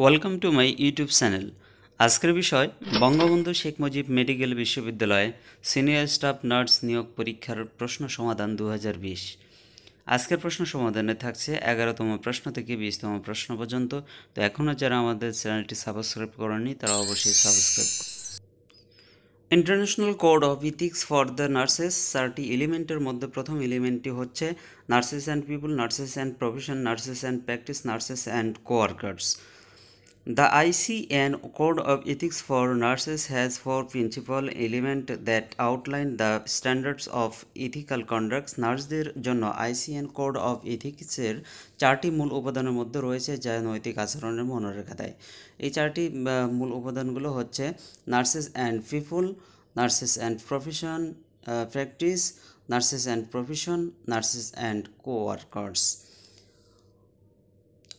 Welcome to my YouTube channel আজকের বিষয় Bangabandhu Sheikh Mujib medical বিশ্ববিদ্যালয়ে সিনিয়র স্টাফ নার্স নিয়োগ পরীক্ষার প্রশ্ন সমাধান দু আজকের প্রশ্ন সমাধানে থাকছে এগারোতম প্রশ্ন থেকে বিশতম প্রশ্ন পর্যন্ত তো এখনও যারা আমাদের চ্যানেলটি সাবস্ক্রাইব করেননি তারা অবশ্যই subscribe international code of ethics for the nurses চারটি এলিমেন্টের মধ্যে প্রথম এলিমেন্টটি হচ্ছে nurses and people nurses and profession nurses and practice nurses and coworkers The ICN Code of Ethics for Nurses has four principal elements that outline the standards of ethical conduct. নার্সদের জন্য ICN code of এথিক্সের চারটি মূল উপাদানের মধ্যে রয়েছে যা নৈতিক আচরণের মনোরেখা দেয় এই চারটি মূল উপাদানগুলো হচ্ছে nurses and people nurses and profession practice nurses and profession nurses and co workers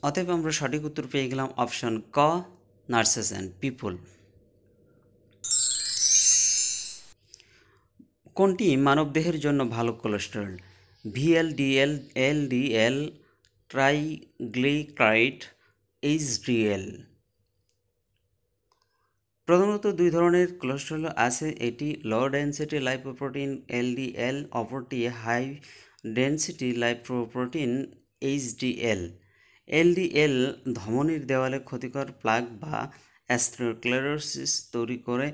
অতএব আমরা সঠিক উত্তর পেয়ে গেলাম অপশন ক নার্সেস অ্যান্ড পিপুল কোনটি মানবদেহের জন্য ভালো cholesterol VLDL LDL triglyceride HDL প্রধানত দুই ধরনের কোলেস্টেরল আছে এটি লো ডেন্সিটি লাইপোপ্রোটিন এলডিএল অপরটি high density lipoprotein HDL LDL ধমনির দেওয়ালে ক্ষতিকর প্লাগ বা অ্যাস্ট্রোক্লেরোসিস তৈরি করে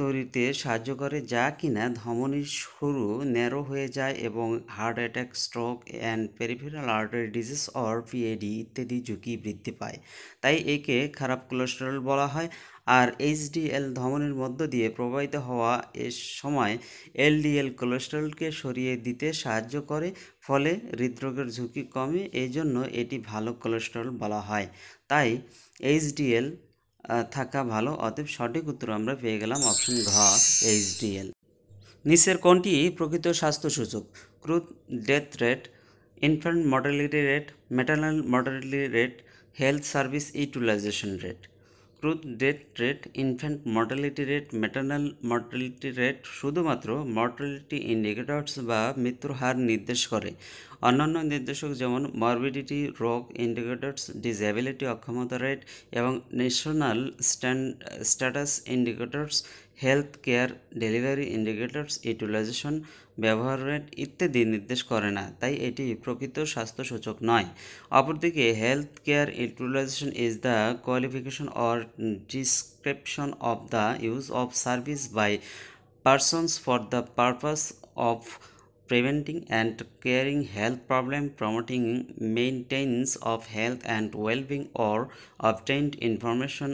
তৈরিতে সাহায্য করে যা কিনা ধমনির সরু ন্যারো হয়ে যায় এবং heart attack stroke and peripheral artery disease or PAD ইত্যাদি ঝুঁকি বৃদ্ধি পায় তাই একে খারাপ কোলেস্টেরল বলা হয় আর এইচডিএল ধমনের মধ্য দিয়ে প্রবাহিত হওয়া এ সময় এলডিএল কোলেস্ট্রলকে সরিয়ে দিতে সাহায্য করে ফলে হৃদরোগের ঝুঁকি কমে এই জন্য এটি ভালো কোলেস্ট্রল বলা হয় তাই এইচডিএল থাকা ভালো অতএব সঠিক উত্তর আমরা পেয়ে গেলাম অপশন ঘ এইচডিএল নিচের কোনটি প্রকৃত স্বাস্থ্য সূচক crude death rate infant mortality rate maternal mortality rate health service utilisation rate crude death rate infant mortality rate maternal mortality rate শুধুমাত্র মর্টালিটি ইন্ডিকেটরস বা মৃত্যুর হার নির্দেশ করে অন্যান্য নির্দেশক যেমন মরবিডিটি রোগ ইন্ডিকেটরস ডিসএবিলিটি অক্ষমতা রেট এবং national stand status indicators health care delivery indicators utilisation ব্যবহারের ইত্যাদি নির্দেশ করে না তাই এটি প্রকৃত স্বাস্থ্যসূচক নয় অপরদিকে health care utilisation is the qualification or description of the use of service by persons for the purpose of preventing and caring health problem promoting maintenance of health and wellbeing or obtained information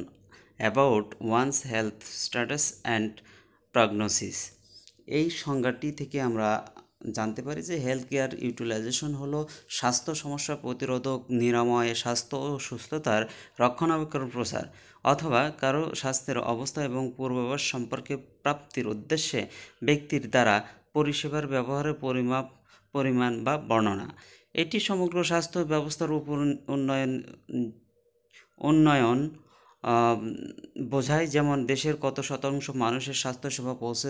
about one's health status and prognosis এই সংজ্ঞাটি থেকে আমরা জানতে পারি যে health care utilisation হলো স্বাস্থ্য সমস্যা প্রতিরোধক নিরাময় স্বাস্থ্য ও সুস্থতার রক্ষণাবেক্ষণ প্রসার অথবা কারো স্বাস্থ্যের অবস্থা এবং পূর্বাভাস সম্পর্কে প্রাপ্তির উদ্দেশ্যে ব্যক্তির দ্বারা পরিষেবার ব্যবহারের পরিমাপ পরিমাণ বা বর্ণনা এটি সমগ্র স্বাস্থ্য ব্যবস্থার উপর উন্নয়ন উন্নয়ন বোঝায় যেমন দেশের কত শতাংশ মানুষের স্বাস্থ্যসেবা পৌঁছে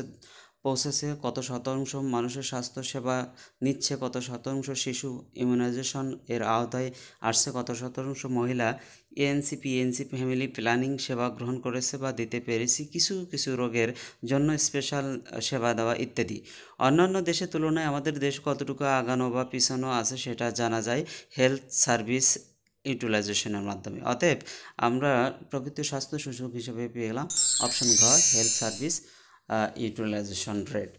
পৌঁছেছে কত শতাংশ মানুষের স্বাস্থ্যসেবা নিচ্ছে কত শতাংশ শিশু ইমিউনাইজেশন এর আওতায় আসছে কত শতাংশ মহিলা এএনসি পিএনসি ফ্যামিলি প্ল্যানিং সেবা গ্রহণ করেছে বা দিতে পেরেছি কিছু কিছু রোগের জন্য স্পেশাল সেবা দেওয়া ইত্যাদি অন্যান্য দেশের তুলনায় আমাদের দেশ কতটুকু আগানো বা পিছানো আছে সেটা জানা যায় হেলথ সার্ভিস ইউটিলাইজেশনের মাধ্যমে অতএব আমরা প্রকৃত স্বাস্থ্য সুযোগ হিসেবে পেয়ে গেলাম অপশন ঘ health service utilisation rate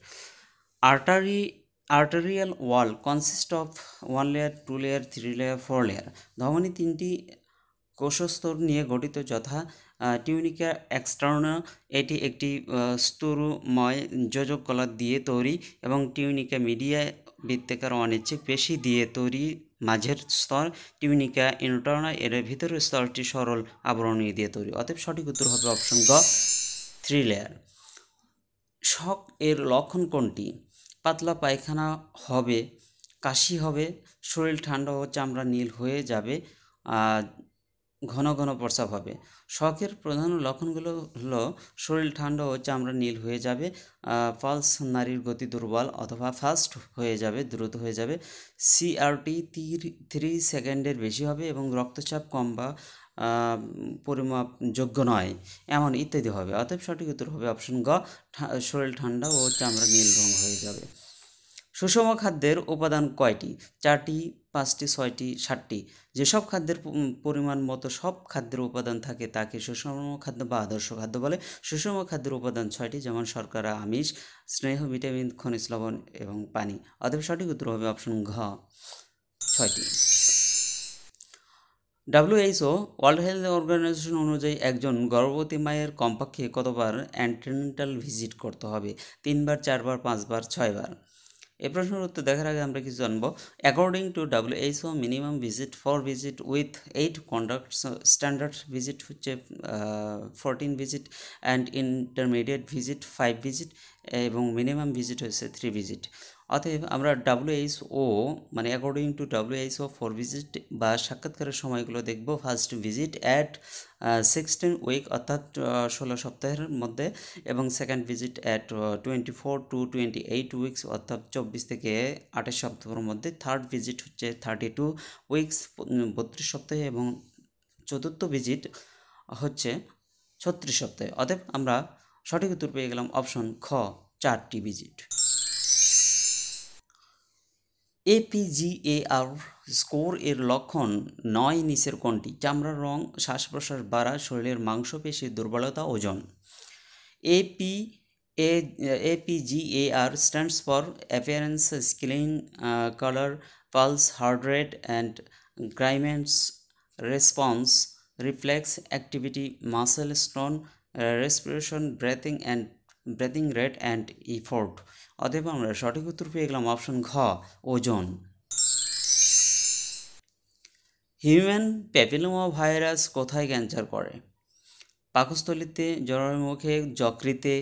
artery arterial wall consist of one layer two layer three layer four layer ধমনী তিনটি কোষস্তর নিয়ে গঠিত যথা টিউনিকা এক্সটার্না এটি একটি স্তরুময় যোজক কলা দিয়ে তৈরি এবং টিউনিকা মিডিয়া বৃত্তাকার অনিচ্ছিক পেশি দিয়ে তৈরি মাঝের স্তর টিউনিকা ইন্টার্না এর ভিতরের স্তরটি সরল আবরণী দিয়ে তৈরি অতএব সঠিক উত্তর হবে অপশন গ থ্রি লেয়ার শখ এর লক্ষণ কোনটি পাতলা পায়খানা হবে কাশি হবে শরীর ঠান্ডা ও চামড়া নীল হয়ে যাবে ঘন ঘন প্রস্রাব হবে শখের প্রধান লক্ষণগুলো হলো শরীর ঠান্ডা ও চামড়া নীল হয়ে যাবে পালস নারীর গতি দুর্বল অথবা ফাস্ট হয়ে যাবে দ্রুত হয়ে যাবে সিআরটি থ্রি সেকেন্ডের বেশি হবে এবং রক্তচাপ কম বা পরিমাপযোগ্য নয় এমন ইত্যাদি হবে অতএব সঠিক উত্তর হবে অপশন গ শরীর ঠান্ডা ও চামড়া নীল রং হয়ে যাবে সুষম খাদ্যের উপাদান কয়টি চারটি পাঁচটি ছয়টি সাতটি যেসব খাদ্যের পরিমাণ মতো সব খাদ্যের উপাদান থাকে তাকে সুষম খাদ্য বা আদর্শ খাদ্য বলে সুষম খাদ্যের উপাদান ছয়টি যেমন শর্করা আমিষ স্নেহ ভিটামিন খনিজ লবণ এবং পানি অতএব সঠিক উত্তর হবে অপশন ঘ ছয়টি ডাব্লিউএইচও ওয়ার্ল্ড হেলথ অর্গানাইজেশন অনুযায়ী একজন গর্ভবতী মায়ের কমপক্ষে কতবার অ্যান্টেন্টাল ভিজিট করতে হবে তিনবার চারবার পাঁচবার ছয়বার এ প্রশ্নের উত্তর দেখার আগে আমরা কিছু জানবো according to WHO minimum visit four visit with eight conduct standard visit হচ্ছে fourteen visit and intermediate visit five visit এবং মিনিমাম ভিজিট হচ্ছে থ্রি ভিজিট অতএব আমরা ডাব্লিউএইচও মানে according to WHO four visit বা সাক্ষাৎকারের সময়গুলো দেখব first visit at sixteen week অর্থাৎ ষোলো সপ্তাহের মধ্যে এবং second visit at twenty four to twenty eight weeks অর্থাৎ চব্বিশ থেকে আঠাশ সপ্তাহের মধ্যে থার্ড ভিজিট হচ্ছে থার্টি টু উইকস বত্রিশ সপ্তাহে এবং চতুর্থ ভিজিট হচ্ছে ছত্রিশ সপ্তাহে অতএব আমরা সঠিক উত্তর পেয়ে গেলাম অপশন খ চারটি ভিজিট এপিজিএআর স্কোর এর লক্ষণ নয় নিচের কোনটি চামড়ার রং শ্বাস প্রশ্বাস বাড়া শরীরের মাংসপেশির দুর্বলতা ওজন AP A APGAR stands for appearance skin colour pulse heart rate and grimace response reflex activity muscle tone respiration breathing and breathing rate and effort অতএব আমরা সঠিক উত্তর পেয়ে গেলাম অপশন ঘ ওজন হিউম্যান প্যাপিলোমা ভাইরাস কোথায় ক্যান্সার করে পাকস্থলিতে জরায়ুমুখে যকৃতে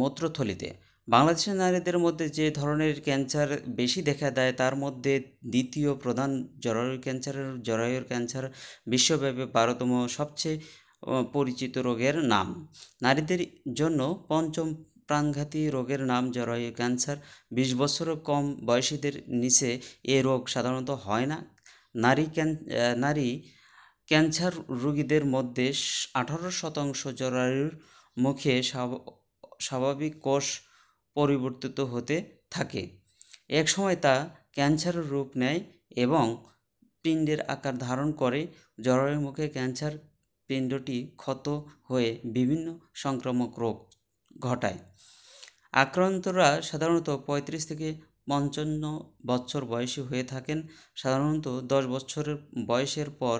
মূত্রথলিতে বাংলাদেশের নারীদের মধ্যে যে ধরনের ক্যান্সার বেশি দেখা দেয় তার মধ্যে দ্বিতীয় প্রধান জরায়ুর ক্যান্সারের জরায়ুর ক্যান্সার বিশ্বব্যাপী বারোতম সবচেয়ে পরিচিত রোগের নাম নারীদের জন্য পঞ্চম প্রাণঘাতী রোগের নাম জরায়ু ক্যান্সার বিশ বছর কম বয়সীদের নিচে এ রোগ সাধারণত হয় না নারী ক্যান নারী ক্যান্সার রোগীদের মধ্যে আঠারো শতাংশ জরায়ুর মুখে স্বাভাবিক কোষ পরিবর্তিত হতে থাকে এক সময় তা ক্যান্সারের রূপ নেয় এবং পিণ্ডের আকার ধারণ করে জরায়ুর মুখে ক্যান্সার পিণ্ডটি ক্ষত হয়ে বিভিন্ন সংক্রামক রোগ ঘটায় আক্রান্তরা সাধারণত পঁয়ত্রিশ থেকে পঞ্চান্ন বছর বয়সী হয়ে থাকেন সাধারণত দশ বছরের বয়সের পর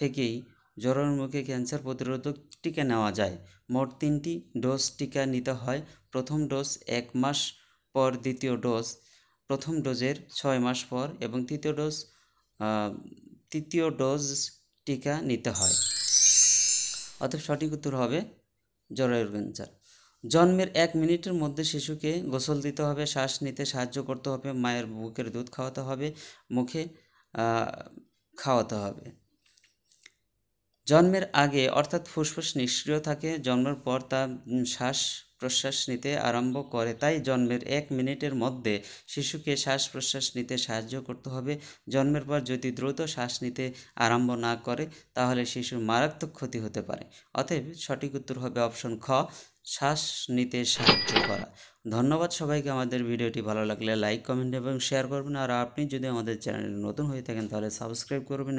থেকেই জ্বরের মুখে ক্যান্সার প্রতিরোধক টিকা নেওয়া যায় মোট তিনটি ডোজ টিকা নিতে হয় প্রথম ডোজ এক মাস পর দ্বিতীয় ডোজ প্রথম ডোজের ছয় মাস পর এবং তৃতীয় ডোজ তৃতীয় ডোজ টিকা নিতে হয় অতএব সঠিক উত্তর হবে জরায়ুর ক্যান্সার জন্মের এক মিনিটের মধ্যে শিশুকে গোসল দিতে হবে শ্বাস নিতে সাহায্য করতে হবে মায়ের বুকের দুধ খাওয়াতে হবে মুখে খাওয়াতে হবে জন্মের আগে অর্থাৎ ফুসফুস নিষ্ক্রিয় থাকে জন্মের পর তা শ্বাস প্রশ্বাস নিতে আরম্ভ করে তাই জন্মের এক মিনিটের মধ্যে শিশুকে শ্বাস প্রশ্বাস নিতে সাহায্য করতে হবে জন্মের পর যদি দ্রুত শ্বাস নিতে আরম্ভ না করে তাহলে শিশুর মারাত্মক ক্ষতি হতে পারে অতএব সঠিক উত্তর হবে অপশন খ শ্বাস নিতে সাহায্য করা ধন্যবাদ সবাইকে আমাদের ভিডিওটি ভালো লাগলে লাইক কমেন্ট এবং শেয়ার করবেন আর আপনি যদি আমাদের চ্যানেলে নতুন হয়ে থাকেন তাহলে সাবস্ক্রাইব করবেন